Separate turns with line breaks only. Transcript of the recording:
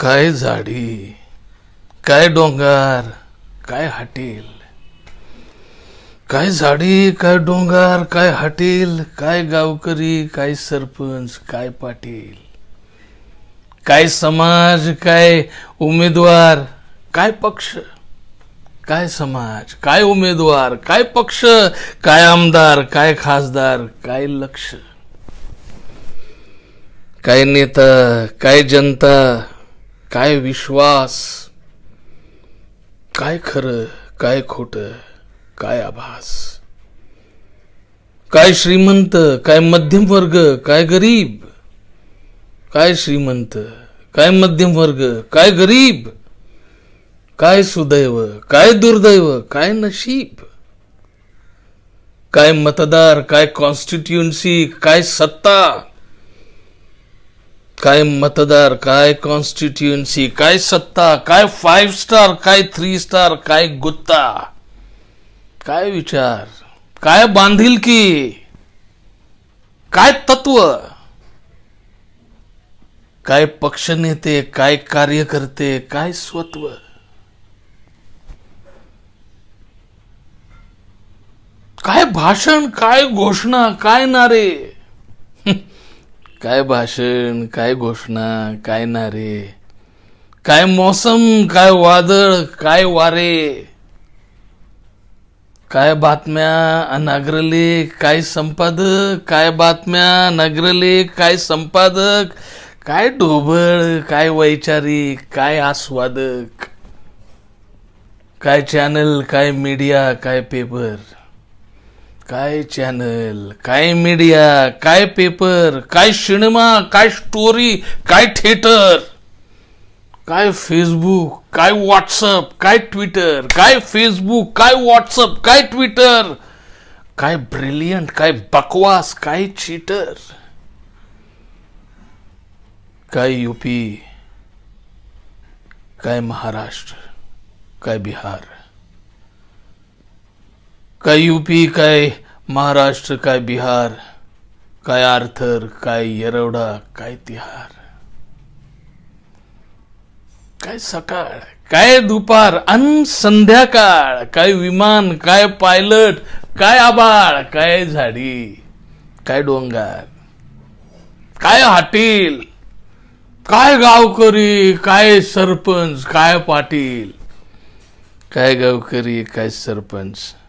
काय झाडी काय डोंगर काय हटील काय झाडी काय डोंगर काय हाटील काय गावकरी काय सरपंच काय पाटील काय समाज काय उमेदवार काय पक्ष काय समाज काय उमेदवार काय पक्ष काय आमदार काय खासदार काय लक्ष काय नेता काय जनता काय विश्वास काय खरं काय खोटं काय आभास काय श्रीमंत काय मध्यम वर्ग काय गरीब काय श्रीमंत काय मध्यम वर्ग काय गरीब काय सुदैव काय दुर्दैव काय नशीब काय मतदार काय कॉन्स्टिट्युन्सी काय सत्ता काय मतदार काय कॉन्स्टिट्युएन्सी काय सत्ता काय फाईव्ह स्टार काय थ्री स्टार काय गुत्ता काय विचार काय बांधील की काय तत्व काय पक्ष नेते काय कार्यकर्ते काय स्वत्व काय भाषण काय घोषणा काय नारे काय भाषण काय घोषणा काय नारे काय मौसम काय वादळ काय वारे काय बातम्या अनाग्रले काय संपादक काय बातम्या अनाग्रले काय संपादक काय ढोबळ काय वैचारिक काय आस्वादक काय चॅनल काय मीडिया काय पेपर काय चैनल काय मीडिया काय पेपर काय सिनेमा काय स्टोरी काय थिएटर काय फेसबुक काय व्हाट्सअप काय ट्विटर काय फेसबुक काय व्हाट्सअप काय ट्विटर काय ब्रिलियंट काय बकवास काय चीटर काय यूपी काय महाराष्ट्र काय बिहार काय यूपी काय महाराष्ट्र काय बिहार काय आर्थर काय येरवडा काय तिहार काय सकाळ काय दुपार अन संध्याकाळ काय विमान काय पायलट काय आबाळ काय झाडी काय डोंगर काय हाटील काय गावकरी काय सरपंच काय पाटील काय गावकरी काय सरपंच